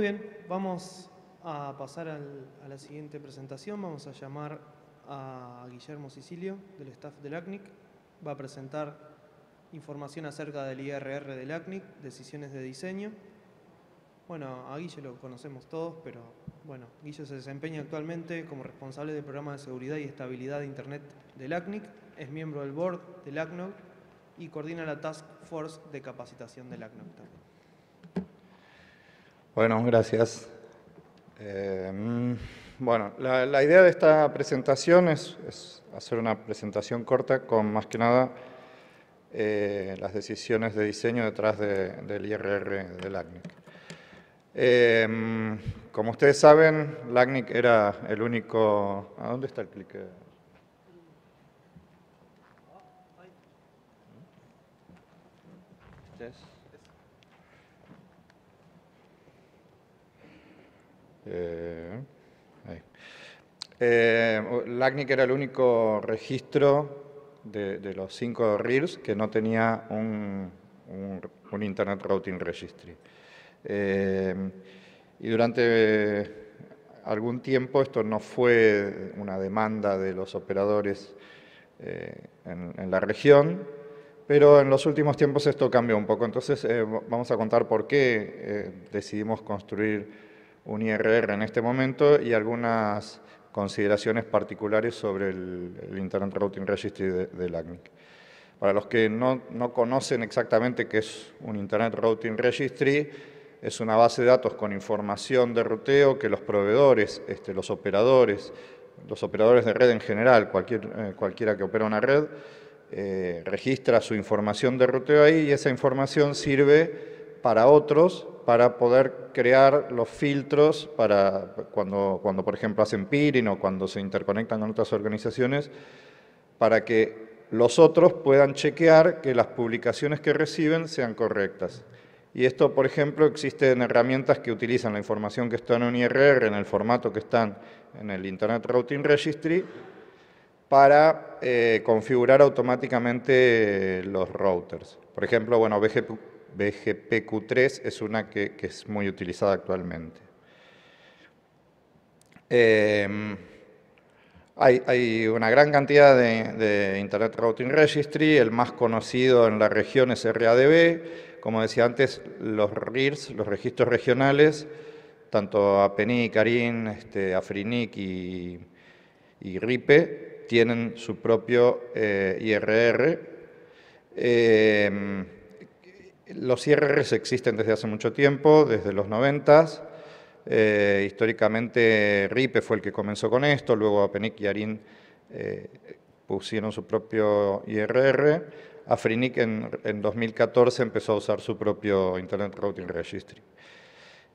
Muy bien, vamos a pasar a la siguiente presentación. Vamos a llamar a Guillermo Sicilio, del staff del ACNIC. Va a presentar información acerca del IRR del ACNIC, decisiones de diseño. Bueno, a Guille lo conocemos todos, pero bueno, Guille se desempeña actualmente como responsable del programa de seguridad y estabilidad de Internet del ACNIC, es miembro del board del ACNOG y coordina la Task Force de capacitación del ACNOG también. Bueno, gracias. Eh, mm, bueno, la, idea de esta presentación es, hacer una presentación corta con más que nada eh, las decisiones de diseño detrás del IRR del LACNIC. Eh, mm, como ustedes saben, LACNIC era el único... ¿A dónde está el clic? Eh, eh, LACNIC era el único registro de, los cinco RIRS que no tenía un, Internet Routing Registry. Eh, y durante algún tiempo esto no fue una demanda de los operadores en, en, la región, pero en los últimos tiempos esto cambió un poco. Entonces vamos a contar por qué decidimos construir un IRR en este momento y algunas consideraciones particulares sobre el, Internet Routing Registry de, LACNIC. Para los que no, conocen exactamente qué es un Internet Routing Registry, es una base de datos con información de ruteo que los proveedores, este, los operadores, los operadores de red en general, cualquier, eh, cualquiera que opera una red, eh, registra su información de ruteo ahí y esa información sirve para otros para poder crear los filtros para cuando, cuando por ejemplo, hacen peering o cuando se interconectan con otras organizaciones, para que los otros puedan chequear que las publicaciones que reciben sean correctas. Y esto, por ejemplo, existe en herramientas que utilizan la información que está en un IRR, en el formato que están en el Internet Routing Registry, para eh, configurar automáticamente los routers. Por ejemplo, bueno, BGP, BGPQ3 es una que, es muy utilizada actualmente. Em, hay, una gran cantidad de, Internet Routing Registry, el más conocido en la región es RADB, como decía antes, los RIRS, los registros regionales, tanto y CARIN, este, AFRINIC y, y, RIPE, tienen su propio eh, IRR. Los IRRs existen desde hace mucho tiempo, desde los 90. Eh, históricamente Ripe fue el que comenzó con esto, luego Apenic y Arin eh, pusieron su propio IRR. Afrinic en, en, 2014 empezó a usar su propio Internet Routing Registry.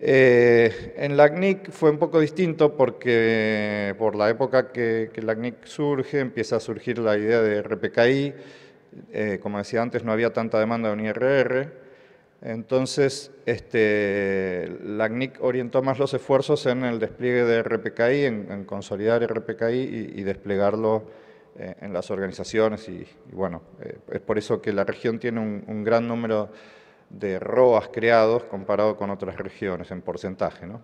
Eh, en la fue un poco distinto porque por la época que, que surge, empieza a surgir la idea de RPKI, eh, como decía antes, no había tanta demanda de un IRR. Entonces, este, la CNIC orientó más los esfuerzos en el despliegue de RPKI, en, consolidar RPKI y, desplegarlo eh, en las organizaciones. Y, bueno, eh, es por eso que la región tiene un, gran número de ROAS creados comparado con otras regiones en porcentaje. ¿no?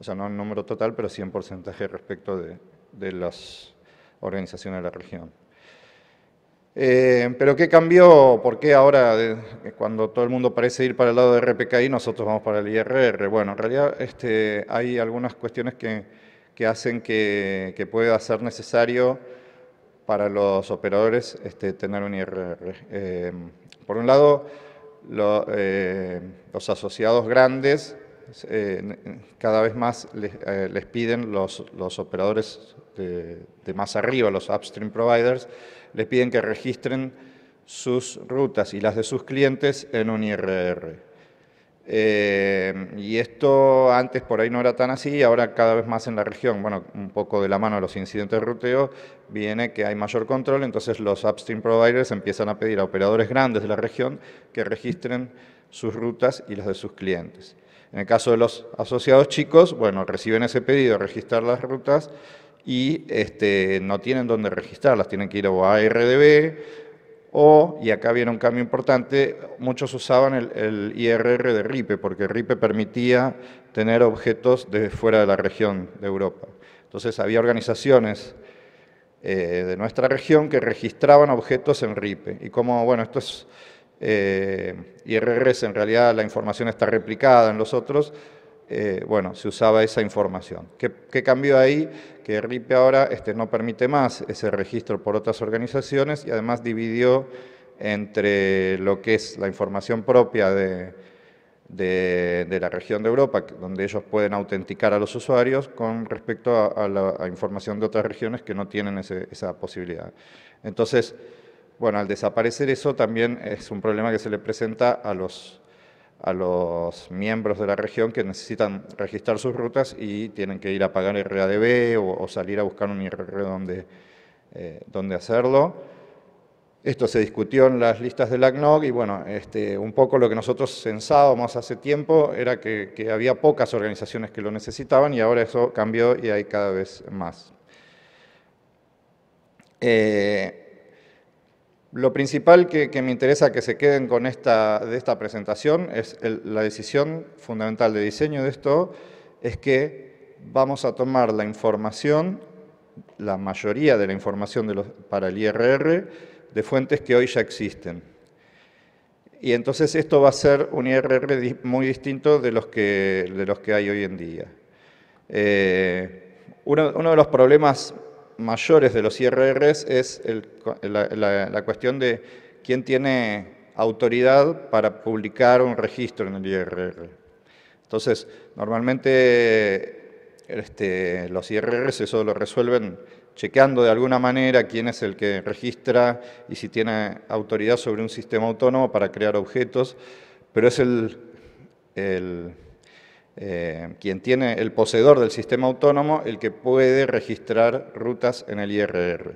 O sea, no en número total, pero sí en porcentaje respecto de las organizaciones de la región. Eh, pero ¿qué cambió? ¿Por qué ahora, eh, cuando todo el mundo parece ir para el lado de RPKI, nosotros vamos para el IRR? Bueno, en realidad este, hay algunas cuestiones que, hacen que, pueda ser necesario para los operadores este, tener un IRR. Em, por un lado, eh, los asociados grandes cada vez más les, piden los, operadores de más arriba, los upstream providers, les piden que registren sus rutas y las de sus clientes en un IRR. Eh, y esto antes por ahí no era tan así, ahora cada vez más en la región, bueno, un poco de la mano de los incidentes de ruteo, viene que hay mayor control, entonces los upstream providers empiezan a pedir a operadores grandes de la región que registren sus rutas y las de sus clientes. En el caso de los asociados chicos, bueno, reciben ese pedido, registrar las rutas, y este, no tienen dónde registrarlas, tienen que ir a ARDB o, y acá viene un cambio importante, muchos usaban el, IRR de RIPE, porque RIPE permitía tener objetos desde fuera de la región de Europa. Entonces había organizaciones eh, de nuestra región que registraban objetos en RIPE. Y como, bueno, esto es eh, IRRs, en realidad la información está replicada en los otros, eh, bueno, se usaba esa información. ¿Qué, cambió ahí? Que RIP ahora este, no permite más ese registro por otras organizaciones y además dividió entre lo que es la información propia de, la región de Europa, donde ellos pueden autenticar a los usuarios, con respecto a, la información de otras regiones que no tienen esa posibilidad. Entonces, bueno, al desaparecer eso también es un problema que se le presenta a los a los miembros de la región que necesitan registrar sus rutas y tienen que ir a pagar RADB o, salir a buscar un IRR donde, eh, donde hacerlo. Esto se discutió en las listas del ACNOG y bueno, este, un poco lo que nosotros pensábamos hace tiempo era que, había pocas organizaciones que lo necesitaban y ahora eso cambió y hay cada vez más. Eh, lo principal que, me interesa que se queden con esta, de esta presentación es la decisión fundamental de diseño de esto, es que vamos a tomar la información, la mayoría de la información de los, para el IRR, de fuentes que hoy ya existen. Y entonces esto va a ser un IRR muy distinto de los que, de los que hay hoy en día. Eh, uno, uno de los problemas mayores de los IRRs es la, cuestión de quién tiene autoridad para publicar un registro en el IRR. Entonces, normalmente este, los IRRs eso lo resuelven chequeando de alguna manera quién es el que registra y si tiene autoridad sobre un sistema autónomo para crear objetos, pero es el eh, quien tiene el poseedor del sistema autónomo, el que puede registrar rutas en el IRR.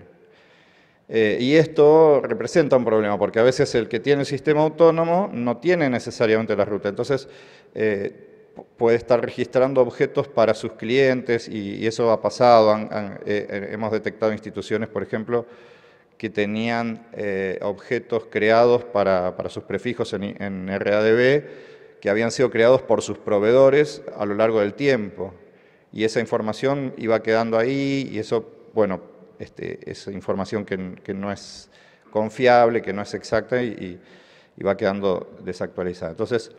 Eh, y esto representa un problema, porque a veces el que tiene el sistema autónomo no tiene necesariamente la ruta. Entonces, eh, puede estar registrando objetos para sus clientes y, eso ha pasado. hemos detectado instituciones, por ejemplo, que tenían objetos creados para, sus prefijos en RADB que habían sido creados por sus proveedores a lo largo del tiempo. Y esa información iba quedando ahí y eso, bueno, este, esa información que, no es confiable, que no es exacta y, va quedando desactualizada. Entonces,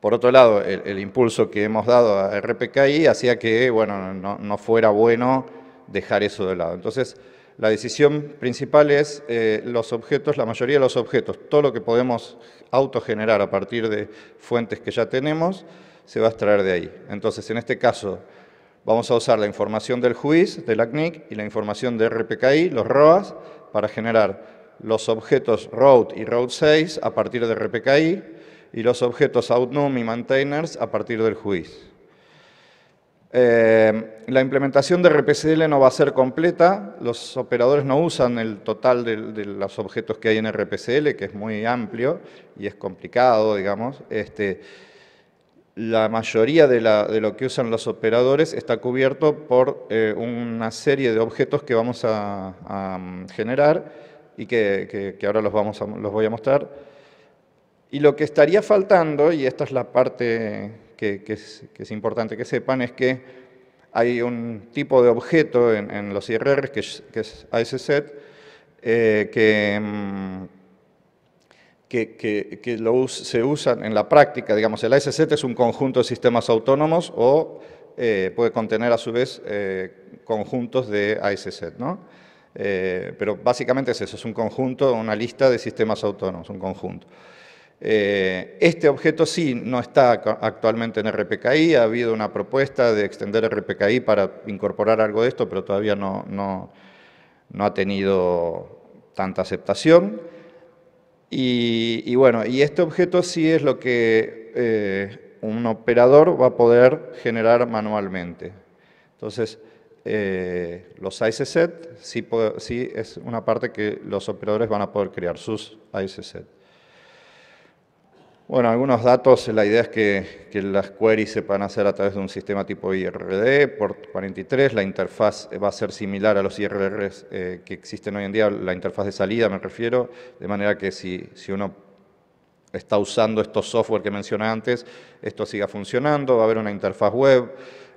por otro lado, el, impulso que hemos dado a RPKI hacía que, bueno, no, no fuera bueno dejar eso de lado. Entonces, la decisión principal es eh, los objetos, la mayoría de los objetos, todo lo que podemos autogenerar a partir de fuentes que ya tenemos, se va a extraer de ahí. Entonces, en este caso, vamos a usar la información del juiz, del ACNIC, y la información de RPKI, los ROAS, para generar los objetos ROAD y ROAD6 a partir de RPKI, y los objetos OutNum y Maintainers a partir del juiz. Eh, la implementación de RPCL no va a ser completa, los operadores no usan el total de, los objetos que hay en RPCL, que es muy amplio y es complicado, digamos. Este, la mayoría de, lo que usan los operadores está cubierto por eh, una serie de objetos que vamos a, mm, generar y que, ahora los, vamos los voy a mostrar. Y lo que estaría faltando, y esta es la parte que, es, importante que sepan es que hay un tipo de objeto en, los IRR, que, es, que ASSET, eh, mm, que... Que, que, se usan en la práctica. Digamos, el ASSET es un conjunto de sistemas autónomos o eh, puede contener a su vez eh, conjuntos de ASSET ¿no? pero básicamente es eso, es un conjunto, una lista de sistemas autónomos, un conjunto. Eh, este objeto sí no está actualmente en RPKI, ha habido una propuesta de extender RPKI para incorporar algo de esto, pero todavía no, ha tenido tanta aceptación. Y, bueno, y este objeto sí es lo que eh, un operador va a poder generar manualmente. Entonces, eh, los ICSet sí, sí es una parte que los operadores van a poder crear, sus ICSet. Bueno, algunos datos, la idea es que, las queries se van a hacer a través de un sistema tipo IRD, port 43, la interfaz va a ser similar a los IRRs eh, que existen hoy en día, la interfaz de salida me refiero, de manera que si, si uno está usando estos software que mencioné antes, esto siga funcionando, va a haber una interfaz web,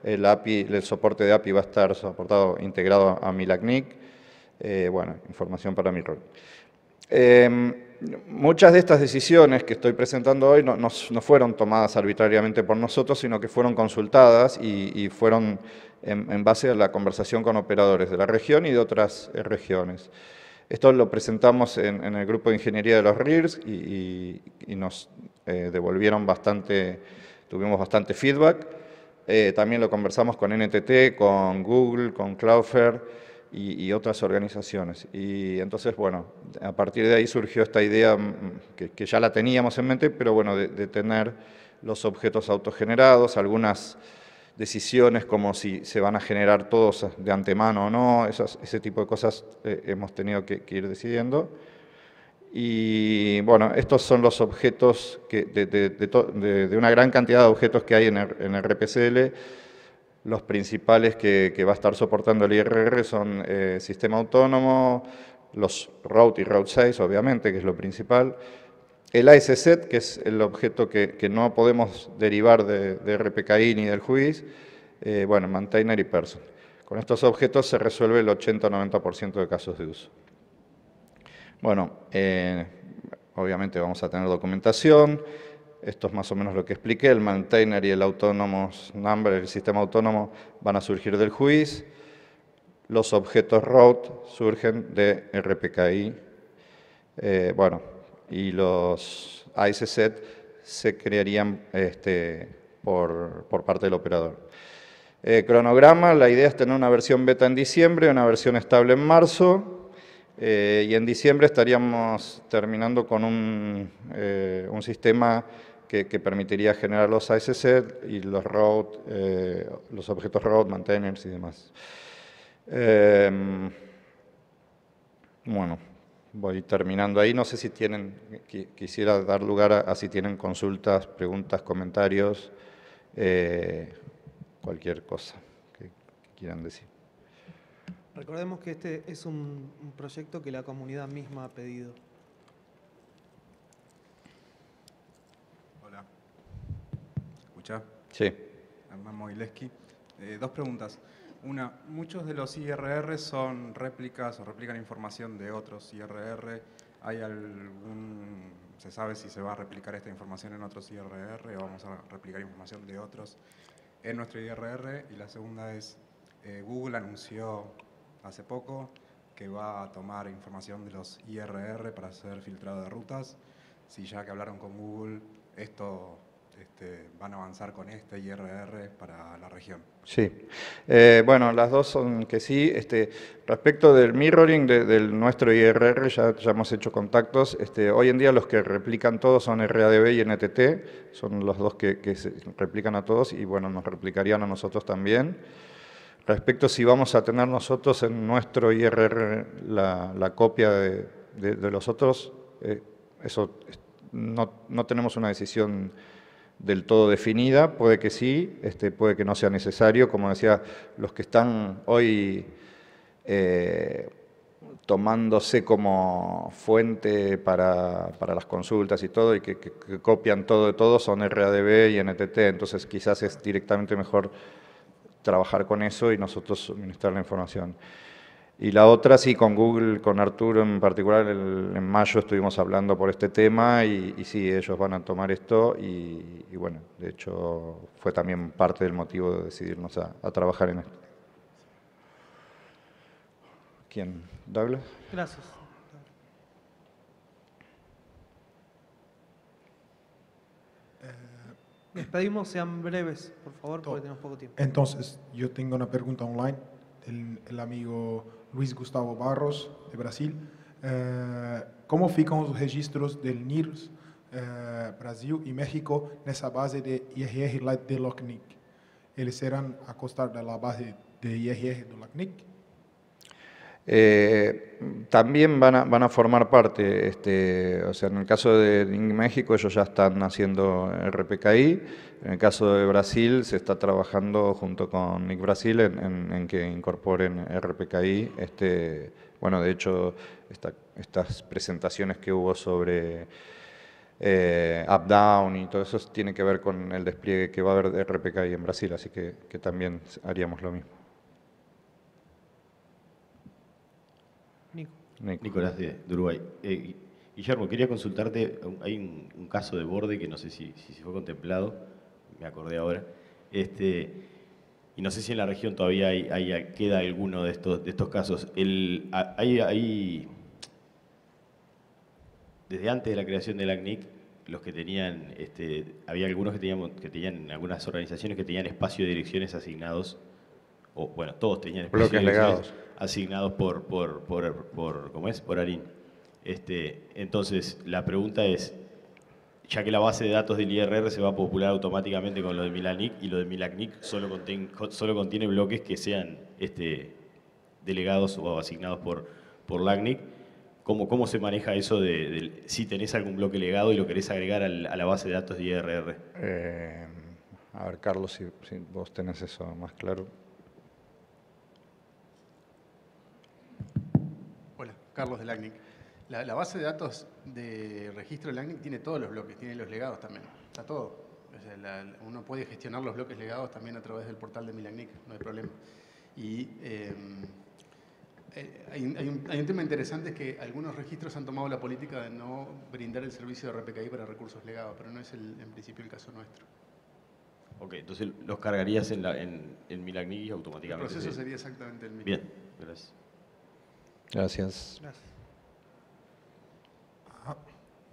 el, el soporte de API va a estar soportado, integrado a Milagnic, eh, bueno, información para mi rol. Em, muchas de estas decisiones que estoy presentando hoy no, fueron tomadas arbitrariamente por nosotros, sino que fueron consultadas y, fueron en, base a la conversación con operadores de la región y de otras eh, regiones. Esto lo presentamos en, el grupo de ingeniería de los RIRS y, nos eh, devolvieron bastante, tuvimos bastante feedback. Eh, también lo conversamos con NTT, con Google, con Cloudflare y, otras organizaciones. Y entonces, bueno, a partir de ahí surgió esta idea mm, que, ya la teníamos en mente, pero bueno, de, tener los objetos autogenerados, algunas decisiones como si se van a generar todos de antemano o no, ese tipo de cosas eh, hemos tenido que, ir decidiendo. Y bueno, estos son los objetos de, una gran cantidad de objetos que hay en el, en el RPCL. Los principales que, va a estar soportando el IRR son eh, sistema autónomo, los route y route size, obviamente, que es lo principal. El ASZ, que es el objeto que, no podemos derivar de, RPKI ni del juiz. Eh, bueno, maintainer y person. Con estos objetos se resuelve el 80-90% de casos de uso. Bueno, eh, obviamente vamos a tener documentación, esto es más o menos lo que expliqué. El maintainer y el autónomo, el sistema autónomo, van a surgir del juiz. Los objetos route surgen de RPKI. Eh, bueno, y los ICSet se crearían este, por, parte del operador. Eh, cronograma, la idea es tener una versión beta en diciembre, una versión estable en marzo, eh, y en diciembre estaríamos terminando con un, eh, sistema que, permitiría generar los ASC y los road, eh, los objetos road, maintainers y demás. Em, bueno, voy terminando ahí. No sé si tienen, quisiera dar lugar a, si tienen consultas, preguntas, comentarios, cualquier cosa que quieran decir. Recordemos que este es un, proyecto que la comunidad misma ha pedido. Hola. escucha? Sí. Armando Moileski. Eh, dos preguntas. Una, muchos de los IRR son réplicas o replican información de otros IRR. ¿Hay algún, se sabe si se va a replicar esta información en otros IRR o vamos a replicar información de otros en nuestro IRR? Y la segunda es, eh, Google anunció hace poco, que va a tomar información de los IRR para hacer filtrado de rutas. Si ya que hablaron con Google, esto este, van a avanzar con este IRR para la región. Sí, eh, bueno, las dos son que sí. Este, respecto del mirroring de, del nuestro IRR, ya, ya hemos hecho contactos. Este, hoy en día los que replican todos son RADB y NTT, son los dos que, se replican a todos y bueno, nos replicarían a nosotros también respecto a si vamos a tener nosotros en nuestro IRR la, copia de, los otros, eh, eso no, tenemos una decisión del todo definida, puede que sí, este, puede que no sea necesario, como decía, los que están hoy eh, tomándose como fuente para, las consultas y todo, y que, copian todo de todo, son RADB y NTT, entonces quizás es directamente mejor trabajar con eso y nosotros suministrar la información. Y la otra, sí, con Google, con Arturo en particular, en mayo estuvimos hablando por este tema y, y sí, ellos van a tomar esto y, bueno, de hecho fue también parte del motivo de decidirnos a, a trabajar en esto. ¿Quién? ¿Douglas? Gracias. pedimos sean breves, por favor, porque tenemos poco tiempo. Entonces, yo tengo una pregunta online del amigo Luis Gustavo Barros de Brasil. Eh, ¿Cómo fican los registros del NIRS eh, Brasil y México en esa base de IRR de LOCNIC? ¿Ellos serán a costar de la base de IRR de LOCNIC? Eh, también van a, formar parte, este, o sea, en el caso de México ellos ya están haciendo RPKI, en el caso de Brasil se está trabajando junto con Nick Brasil en, que incorporen RPKI. Este, bueno, de hecho, estas presentaciones que hubo sobre eh, up y todo eso tiene que ver con el despliegue que va a haber de RPKI en Brasil, así que también haríamos lo mismo. Nicolás de, Uruguay. Eh, Guillermo, quería consultarte, hay un, caso de borde que no sé si, se fue contemplado, me acordé ahora, este, y no sé si en la región todavía hay, queda alguno de estos, de estos casos. desde antes de la creación del ACNIC, los que tenían, este, había algunos que, teníamos, que tenían, algunas organizaciones que tenían espacio de direcciones asignados bueno, todos tenían bloques legados asignados por, por, es? Por Arin. Este, entonces, la pregunta es, ya que la base de datos del IRR se va a popular automáticamente con lo de Milanic y lo de Milanic solo contiene, solo contiene bloques que sean este, delegados o asignados por, por LACNIC, ¿cómo, cómo se maneja eso de, si tenés algún bloque legado y lo querés agregar a la base de datos de IRR? Eh, a ver, Carlos, si vos tenés eso más claro. Carlos del ACNIC. La, base de datos de registro del ACNIC tiene todos los bloques, tiene los legados también, está todo. uno puede gestionar los bloques legados también a través del portal de Milagnic, no hay problema. Y eh, eh, hay, un, tema interesante es que algunos registros han tomado la política de no brindar el servicio de RPKI para recursos legados, pero no es en principio el caso nuestro. Ok, entonces los cargarías en, la, en, automáticamente. El proceso sería exactamente el mismo. Bien, gracias. Gracias.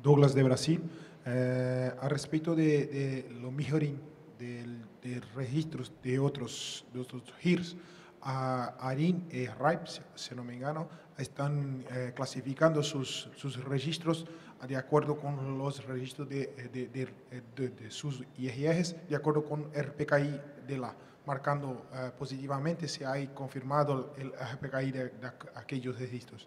Douglas de Brasil. Eh, a respecto de, lo mejorín de, registros de otros, de otros GIRs, a ARIN y RIPES, si no me engano, están eh, clasificando sus, sus, registros de acuerdo con los registros de, sus IRS, de acuerdo con el de la marcando eh, positivamente si hay confirmado el RPKI de, aquellos registros.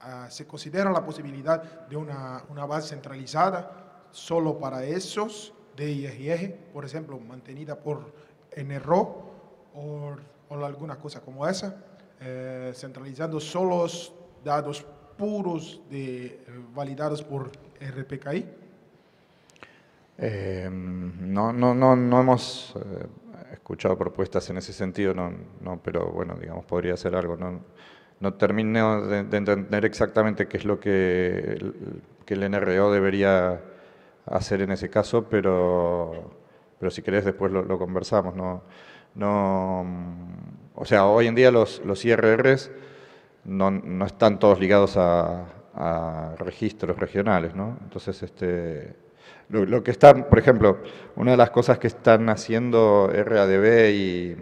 Ah, se considera la posibilidad de una, base centralizada solo para esos de e, por ejemplo, mantenida por NRO o, alguna cosa como esa, eh, centralizando solo los datos puros de, eh, validados por RPKI. no, no, no, no hemos escuchado propuestas en ese sentido, no, no, pero bueno, digamos, podría ser algo. No, no termino de, entender exactamente qué es lo que el, NRO debería hacer en ese caso, pero, pero si querés después lo, conversamos. No, no, mm, o sea, hoy en día los, los IRRs no, no están todos ligados a, a registros regionales, ¿no? Entonces, este, lo, que están, por ejemplo, una de las cosas que están haciendo RADB y,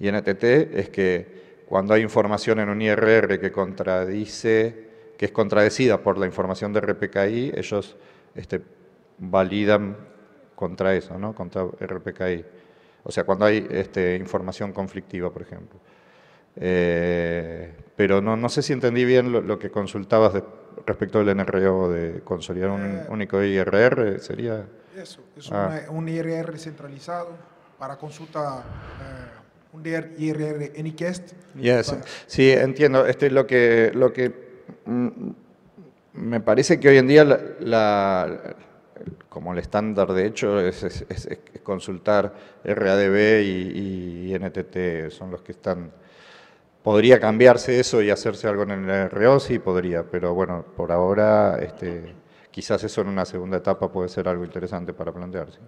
NTT es que cuando hay información en un IRR que contradice, que es contradecida por la información de RPKI, ellos este, validan contra eso, ¿no? contra RPKI. O sea, cuando hay este, información conflictiva, por ejemplo. Eh, pero no, sé si entendí bien lo, lo que consultabas después respecto al NRO de consolidar un eh, único IRR, sería... Eso, es ah. un IRR centralizado para consulta, eh, un IRR en e Sí, entiendo. Este es lo que, lo que mm, me parece que hoy en día la, como el estándar de hecho es, es, consultar RADB y, NTT, son los que están Podría cambiarse eso y hacerse algo en el REO? sí podría, pero bueno, por ahora este, quizás eso en una segunda etapa puede ser algo interesante para plantearse.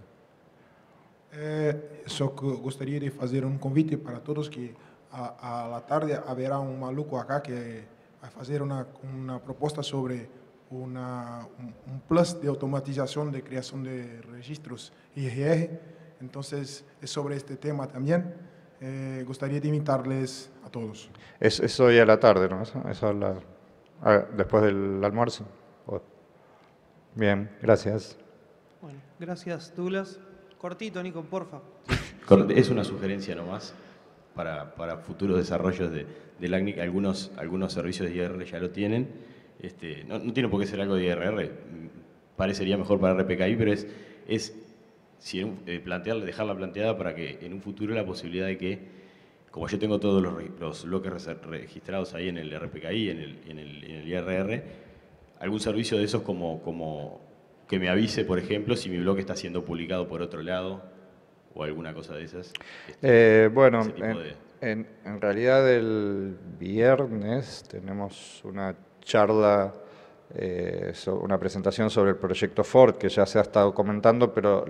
Eh, que gostaria de convite para todos que a la tarde habrá un maluco acá que va a hacer una propuesta sobre un plus de automatización de creación de registros IRR. E. Entonces, es sobre este tema también eh, gustaría de invitarles a todos. Es, hoy a la tarde, ¿no? después del almuerzo. Oh. Bien, gracias. Bueno, gracias, Douglas. Cortito, Nico, porfa. Es una sugerencia nomás para, para futuros desarrollos de, del Algunos, algunos servicios de IRR ya lo tienen. Este, no, tiene por qué ser algo de IRR, mm, parecería mejor para RPKI, pero es, es si eh, dejarla planteada para que en un futuro la posibilidad de que, como yo tengo todos los, bloques registrados ahí en el RPKI, en el, en el, en IRR, algún servicio de esos como, como que me avise, por ejemplo, si mi blog está siendo publicado por otro lado o alguna cosa de esas. Eh, bueno, en, realidad el viernes tenemos una charla, eh, una presentación sobre el proyecto Ford que ya se ha estado comentando, pero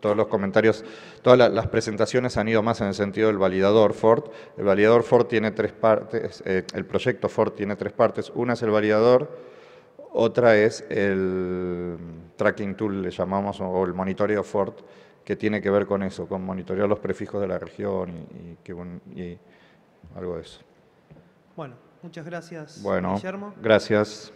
todos los comentarios, todas las presentaciones han ido más en el sentido del validador Ford. El validador Ford tiene tres partes, eh, el proyecto Ford tiene tres partes. Una es el validador, otra es el tracking tool, le llamamos, o el monitoreo Ford, que tiene que ver con eso, con monitorear los prefijos de la región y, algo de eso. Bueno, muchas gracias, bueno, Guillermo. Gracias.